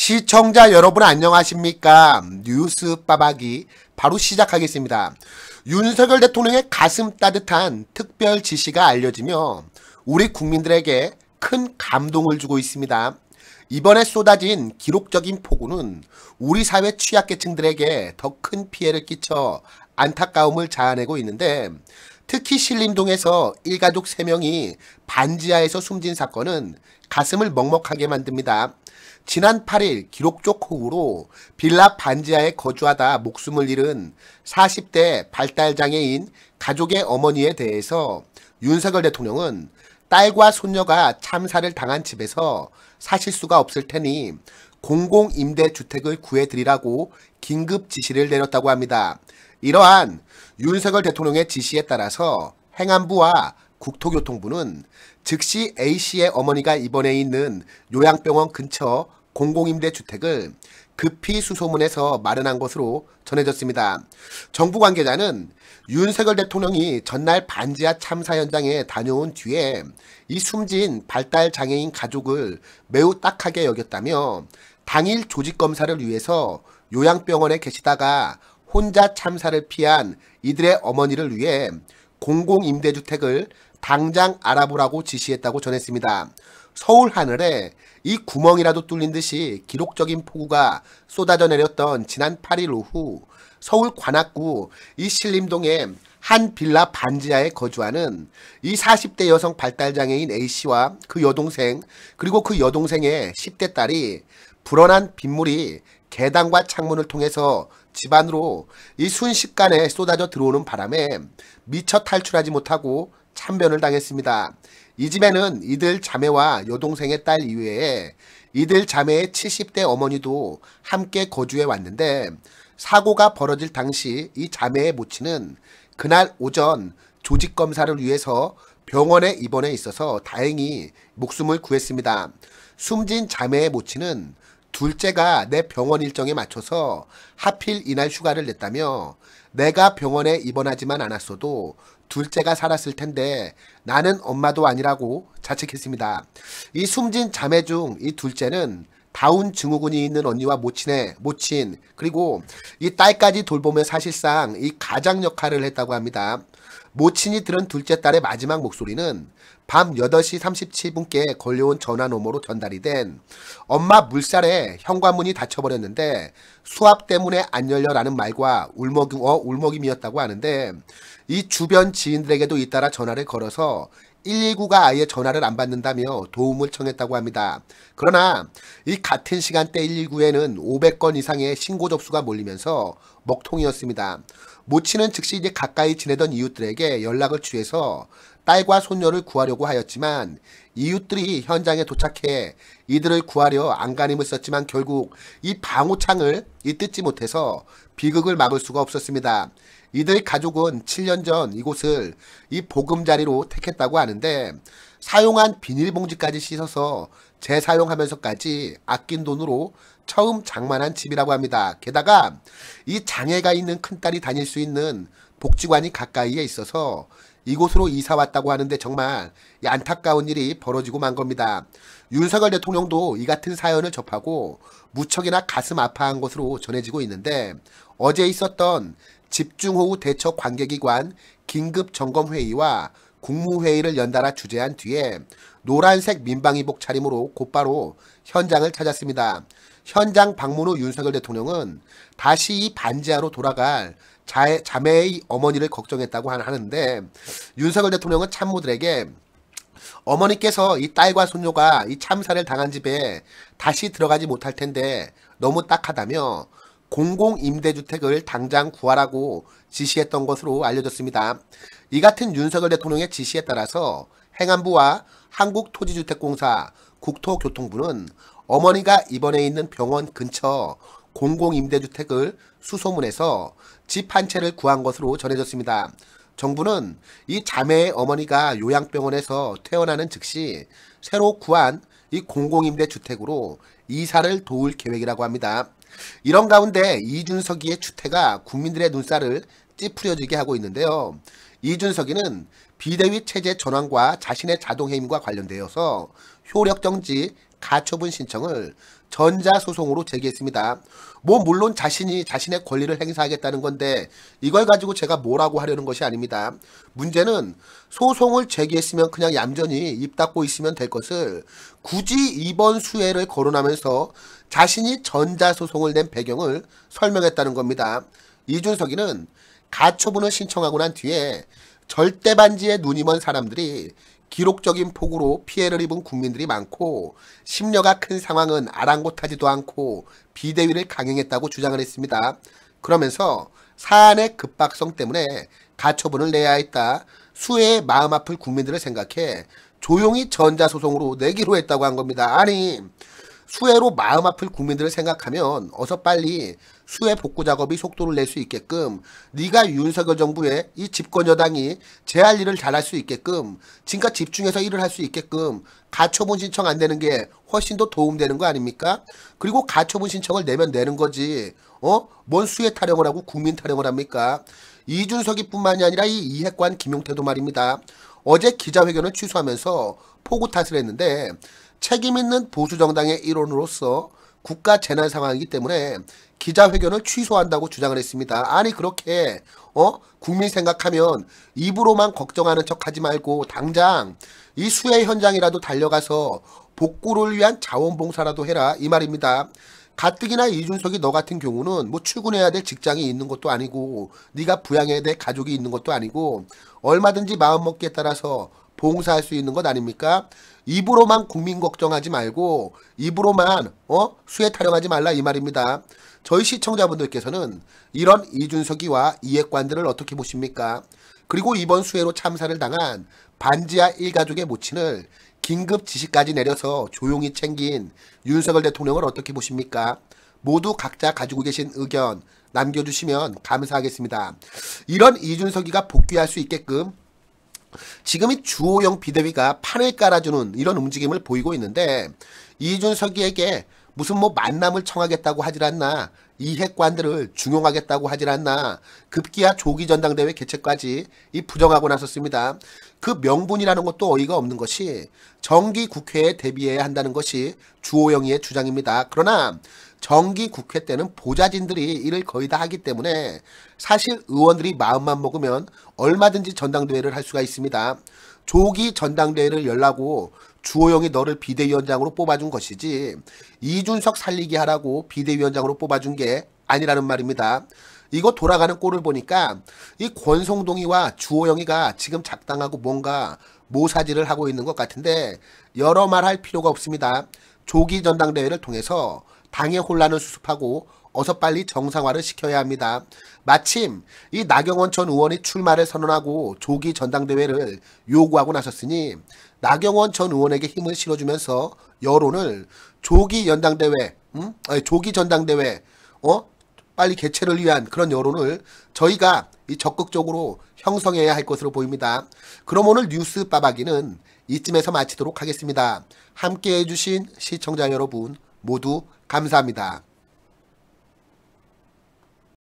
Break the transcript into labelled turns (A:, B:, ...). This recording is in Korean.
A: 시청자 여러분 안녕하십니까 뉴스 빠박이 바로 시작하겠습니다 윤석열 대통령의 가슴 따뜻한 특별 지시가 알려지며 우리 국민들에게 큰 감동을 주고 있습니다 이번에 쏟아진 기록적인 폭우는 우리 사회 취약계층들에게 더 큰 피해를 끼쳐 안타까움을 자아내고 있는데 특히 신림동에서 일가족 3명이 반지하에서 숨진 사건은 가슴을 먹먹하게 만듭니다. 지난 8일 기록적 호우로 빌라 반지하에 거주하다 목숨을 잃은 40대 발달장애인 가족의 어머니에 대해서 윤석열 대통령은 딸과 손녀가 참사를 당한 집에서 사실 수가 없을 테니 공공임대주택을 구해드리라고 긴급 지시를 내렸다고 합니다. 이러한 윤석열 대통령의 지시에 따라서 행안부와 국토교통부는 즉시 A씨의 어머니가 입원해 있는 요양병원 근처 공공임대 주택을 급히 수소문해서 마련한 것으로 전해졌습니다. 정부 관계자는 윤석열 대통령이 전날 반지하 참사 현장에 다녀온 뒤에 이 숨진 발달 장애인 가족을 매우 딱하게 여겼다며 당일 조직 검사를 위해서 요양병원에 계시다가 혼자 참사를 피한 이들의 어머니를 위해 공공임대주택을 당장 알아보라고 지시했다고 전했습니다. 서울 하늘에 이 구멍이라도 뚫린 듯이 기록적인 폭우가 쏟아져 내렸던 지난 8일 오후 서울 관악구 이 신림동의 한 빌라 반지하에 거주하는 이 40대 여성 발달장애인 A씨와 그 여동생 그리고 그 여동생의 10대 딸이 불어난 빗물이 계단과 창문을 통해서 집안으로 이 순식간에 쏟아져 들어오는 바람에 미처 탈출하지 못하고 참변을 당했습니다. 이 집에는 이들 자매와 여동생의 딸 이외에 이들 자매의 70대 어머니도 함께 거주해 왔는데 사고가 벌어질 당시 이 자매의 모친은 그날 오전 조직 검사를 위해서 병원에 입원해 있어서 다행히 목숨을 구했습니다. 숨진 자매의 모친은 둘째가 내 병원 일정에 맞춰서 하필 이날 휴가를 냈다며 내가 병원에 입원하지만 않았어도 둘째가 살았을 텐데 나는 엄마도 아니라고 자책했습니다. 이 숨진 자매 중 이 둘째는 다운 증후군이 있는 언니와 모친의 모친 그리고 이 딸까지 돌보며 사실상 이 가장 역할을 했다고 합니다. 모친이 들은 둘째 딸의 마지막 목소리는 밤 8시 37분께 걸려온 전화노모로 전달이 된 엄마 물살에 현관문이 닫혀버렸는데 수압 때문에 안 열려라는 말과 울먹, 어, 울먹임이었다고 하는데 이 주변 지인들에게도 잇따라 전화를 걸어서 119가 아예 전화를 안 받는다며 도움을 청했다고 합니다. 그러나 이 같은 시간대 119에는 500건 이상의 신고 접수가 몰리면서 먹통이었습니다. 모친은 즉시 이제 가까이 지내던 이웃들에게 연락을 취해서 딸과 손녀를 구하려고 하였지만 이웃들이 현장에 도착해 이들을 구하려 안간힘을 썼지만 결국 이 방호창을 뜯지 못해서 비극을 막을 수가 없었습니다. 이들 가족은 7년 전 이곳을 이 보금자리로 택했다고 하는데 사용한 비닐봉지까지 씻어서 재사용하면서까지 아낀 돈으로 처음 장만한 집이라고 합니다. 게다가 이 장애가 있는 큰딸이 다닐 수 있는 복지관이 가까이에 있어서 이곳으로 이사 왔다고 하는데 정말 안타까운 일이 벌어지고 만 겁니다. 윤석열 대통령도 이 같은 사연을 접하고 무척이나 가슴 아파한 것으로 전해지고 있는데 어제 있었던 집중호우 대처 관계기관 긴급 점검회의와 국무회의를 연달아 주재한 뒤에 노란색 민방위복 차림으로 곧바로 현장을 찾았습니다. 현장 방문 후 윤석열 대통령은 다시 이 반지하로 돌아갈 자의, 자매의 어머니를 걱정했다고 하는데 윤석열 대통령은 참모들에게 어머니께서 이 딸과 손녀가 이 참사를 당한 집에 다시 들어가지 못할 텐데 너무 딱하다며 공공임대주택을 당장 구하라고 지시했던 것으로 알려졌습니다. 이 같은 윤석열 대통령의 지시에 따라서 행안부와 한국토지주택공사, 국토교통부는 어머니가 입원해 있는 병원 근처 공공임대주택을 수소문해서 집 한 채를 구한 것으로 전해졌습니다. 정부는 이 자매의 어머니가 요양병원에서 퇴원하는 즉시 새로 구한 이 공공임대주택으로 이사를 도울 계획이라고 합니다. 이런 가운데 이준석이의 주태가 국민들의 눈살을 찌푸려지게 하고 있는데요. 이준석이는 비대위 체제 전환과 자신의 자동해임과 관련되어서 효력정지 가처분 신청을 전자소송으로 제기했습니다. 뭐 물론 자신이 자신의 권리를 행사하겠다는 건데 이걸 가지고 제가 뭐라고 하려는 것이 아닙니다. 문제는 소송을 제기했으면 그냥 얌전히 입 닫고 있으면 될 것을 굳이 이번 수혜를 거론하면서 자신이 전자소송을 낸 배경을 설명했다는 겁니다. 이준석이는 가처분을 신청하고 난 뒤에 절대반지에 눈이 먼 사람들이 기록적인 폭우로 피해를 입은 국민들이 많고 심려가 큰 상황은 아랑곳하지도 않고 비대위를 강행했다고 주장을 했습니다. 그러면서 사안의 급박성 때문에 가처분을 내야 했다. 수혜의 마음 아플 국민들을 생각해 조용히 전자소송으로 내기로 했다고 한 겁니다. 아니 수혜로 마음 아플 국민들을 생각하면 어서 빨리 수해 복구 작업이 속도를 낼 수 있게끔 네가 윤석열 정부의 이 집권 여당이 재할 일을 잘할 수 있게끔 지금까 집중해서 일을 할 수 있게끔 가처분 신청 안 되는 게 훨씬 더 도움되는 거 아닙니까? 그리고 가처분 신청을 내면 내는 거지. 어? 뭔 수해 타령을 하고 국민 타령을 합니까? 이준석이 뿐만이 아니라 이 이핵관 김용태도 말입니다. 어제 기자회견을 취소하면서 포구 탓을 했는데 책임있는 보수정당의 일원으로서 국가 재난 상황이기 때문에 기자회견을 취소한다고 주장을 했습니다. 아니 그렇게 어 국민 생각하면 입으로만 걱정하는 척하지 말고 당장 이 수해 현장이라도 달려가서 복구를 위한 자원봉사라도 해라 이 말입니다. 가뜩이나 이준석이 너 같은 경우는 뭐 출근해야 될 직장이 있는 것도 아니고 네가 부양해야 될 가족이 있는 것도 아니고 얼마든지 마음먹기에 따라서 봉사할 수 있는 것 아닙니까? 입으로만 국민 걱정하지 말고 입으로만 어? 수혜 타령하지 말라 이 말입니다. 저희 시청자분들께서는 이런 이준석이와 이핵관들을 어떻게 보십니까? 그리고 이번 수혜로 참사를 당한 반지하 일가족의 모친을 긴급 지시까지 내려서 조용히 챙긴 윤석열 대통령을 어떻게 보십니까? 모두 각자 가지고 계신 의견 남겨주시면 감사하겠습니다. 이런 이준석이가 복귀할 수 있게끔 지금이 주호영 비대위가 판을 깔아주는 이런 움직임을 보이고 있는데 이준석이에게 무슨 뭐 만남을 청하겠다고 하질 않나 이핵관들을 중용하겠다고 하질 않나 급기야 조기 전당대회 개최까지 이 부정하고 나섰습니다. 그 명분이라는 것도 어이가 없는 것이 정기 국회에 대비해야 한다는 것이 주호영의 주장입니다. 그러나 정기 국회 때는 보좌진들이 일을 거의 다 하기 때문에 사실 의원들이 마음만 먹으면 얼마든지 전당대회를 할 수가 있습니다. 조기 전당대회를 열라고 주호영이 너를 비대위원장으로 뽑아준 것이지 이준석 살리기 하라고 비대위원장으로 뽑아준 게 아니라는 말입니다. 이거 돌아가는 꼴을 보니까 이 권송동이와 주호영이가 지금 작당하고 뭔가 모사질을 하고 있는 것 같은데 여러 말 할 필요가 없습니다. 조기 전당대회를 통해서 당의 혼란을 수습하고 어서 빨리 정상화를 시켜야 합니다. 마침 이 나경원 전 의원이 출마를 선언하고 조기 전당대회를 요구하고 나섰으니 나경원 전 의원에게 힘을 실어주면서 여론을 조기 연당대회, 음? 아니, 조기 전당대회, 어? 빨리 개최를 위한 그런 여론을 저희가 이 적극적으로 형성해야 할 것으로 보입니다. 그럼 오늘 뉴스 빠박이는 이쯤에서 마치도록 하겠습니다. 함께해 주신 시청자 여러분 모두 감사합니다.